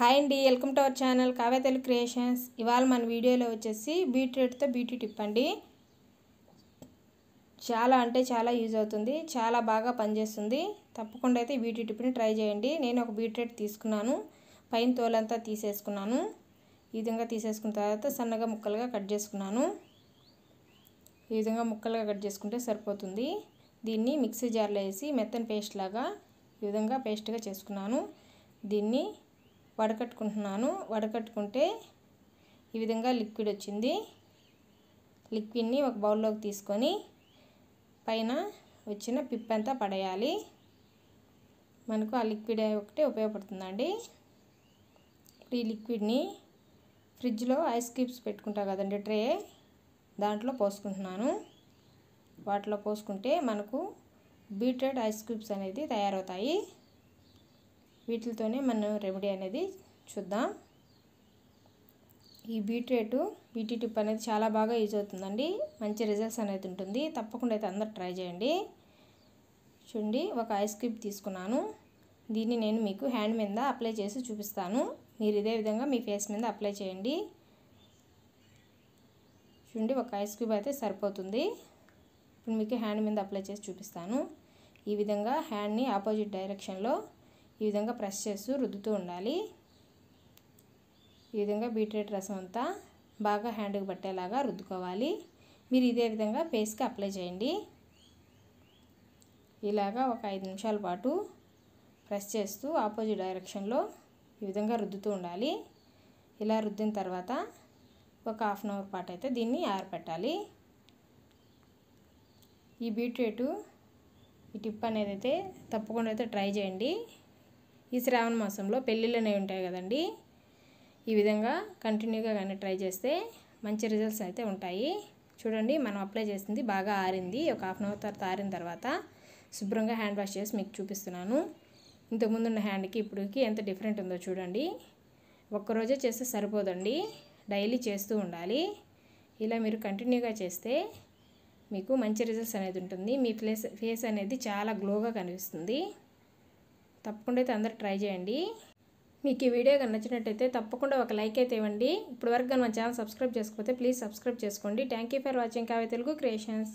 hi అండి welcome to our channel Kavya Telugu creations ఇవాళ మన వీడియోలో వచ్చేసి బీట్రూట్తో బ్యూటీ టిప్ అండి చాలా అంటే చాలా యూజ్ అవుతుంది చాలా బాగా పనిచేస్తుంది తప్పకుండా అయితే బ్యూటీ టిప్ని ట్రై చేయండి నేను ఒక బీట్రూట్ తీసుకున్నాను పైన తోలంతా తీసేసుకున్నాను ఈ విధంగా తీసేసుకున్న తర్వాత సన్నగా ముక్కలుగా కట్ చేసుకున్నాను ఈ విధంగా ముక్కలుగా కట్ చేసుకుంటే సరిపోతుంది దీన్ని మిక్సీ జార్లో వేసి మెత్తని పేస్ట్ లాగా ఈ విధంగా పేస్ట్గా చేసుకున్నాను దీన్ని వడకట్టుకుంటున్నాను వడకట్టుకుంటే ఈ విధంగా లిక్విడ్ వచ్చింది లిక్విడ్ని ఒక బౌల్లోకి తీసుకొని పైన వచ్చిన పిప్పంతా పడేయాలి మనకు ఆ లిక్విడ్ ఒకటే ఉపయోగపడుతుందండి ఈ లిక్విడ్ని ఫ్రిడ్జ్లో ఐస్ క్యూబ్స్ పెట్టుకుంటా కదండి ట్రే దాంట్లో పోసుకుంటున్నాను వాటిలో పోసుకుంటే మనకు బీటెడ్ ఐస్ క్యూబ్స్ అనేది తయారవుతాయి వీటితోనే మనం రెమెడీ అనేది చూద్దాం ఈ బీట్రేట్ బీటీ టిప్ అనేది చాలా బాగా యూజ్ అవుతుందండి మంచి రిజల్ట్స్ అనేది ఉంటుంది తప్పకుండా అయితే అందరు ట్రై చేయండి చూడండి ఒక ఐస్ క్యూబ్ తీసుకున్నాను దీన్ని నేను మీకు హ్యాండ్ మీద అప్లై చేసి చూపిస్తాను మీరు ఇదే విధంగా మీ ఫేస్ మీద అప్లై చేయండి చూడండి ఒక ఐస్ క్యూబ్ అయితే సరిపోతుంది ఇప్పుడు మీకు హ్యాండ్ మీద అప్లై చేసి చూపిస్తాను ఈ విధంగా హ్యాండ్ని ఆపోజిట్ డైరెక్షన్లో ఈ విధంగా ప్రెస్ చేస్తూ రుద్దుతూ ఉండాలి ఈ విధంగా బీట్రూట్ రసం అంతా బాగా హ్యాండ్కి పట్టేలాగా రుద్దుకోవాలి మీరు ఇదే విధంగా ఫేస్కి అప్లై చేయండి ఇలాగా ఒక ఐదు నిమిషాల పాటు ప్రెస్ చేస్తూ ఆపోజిట్ డైరెక్షన్లో ఈ విధంగా రుద్దుతూ ఉండాలి ఇలా రుద్దిన తర్వాత ఒక హాఫ్ అన్ అవర్ పాటు అయితే దీన్ని ఆరపెట్టాలి ఈ బీట్రూట్ ఈ టిప్ అనేది అయితే తప్పకుండా అయితే ట్రై చేయండి ఈ శ్రావణ మాసంలో పెళ్ళిళ్ళు అనేవి ఉంటాయి కదండి ఈ విధంగా కంటిన్యూగా కానీ ట్రై చేస్తే మంచి రిజల్ట్స్ అయితే ఉంటాయి చూడండి మనం అప్లై చేసింది బాగా ఆరింది ఒక హాఫ్ అన్ అవర్ తర్వాత ఆరిన తర్వాత శుభ్రంగా హ్యాండ్ వాష్ చేసి మీకు చూపిస్తున్నాను ఇంతకుముందు ఉన్న హ్యాండ్కి ఇప్పుడుకి ఎంత డిఫరెంట్ ఉందో చూడండి ఒక్కరోజే చేస్తే సరిపోదండి డైలీ చేస్తూ ఉండాలి ఇలా మీరు కంటిన్యూగా చేస్తే మీకు మంచి రిజల్ట్స్ అనేది ఉంటుంది మీ ఫ్లేస్ ఫేస్ అనేది చాలా గ్లోగా కనిపిస్తుంది తప్పకుండా అయితే అందరు ట్రై చేయండి మీకు ఈ వీడియో నచ్చినట్టయితే తప్పకుండా ఒక లైక్ అయితే ఇవ్వండి ఇప్పటివరకు మన ఛానల్ సబ్స్క్రైబ్ చేసుకపోతే ప్లీజ్ సబ్స్క్రైబ్ చేసుకోండి thank for watching Kavya Telugu creations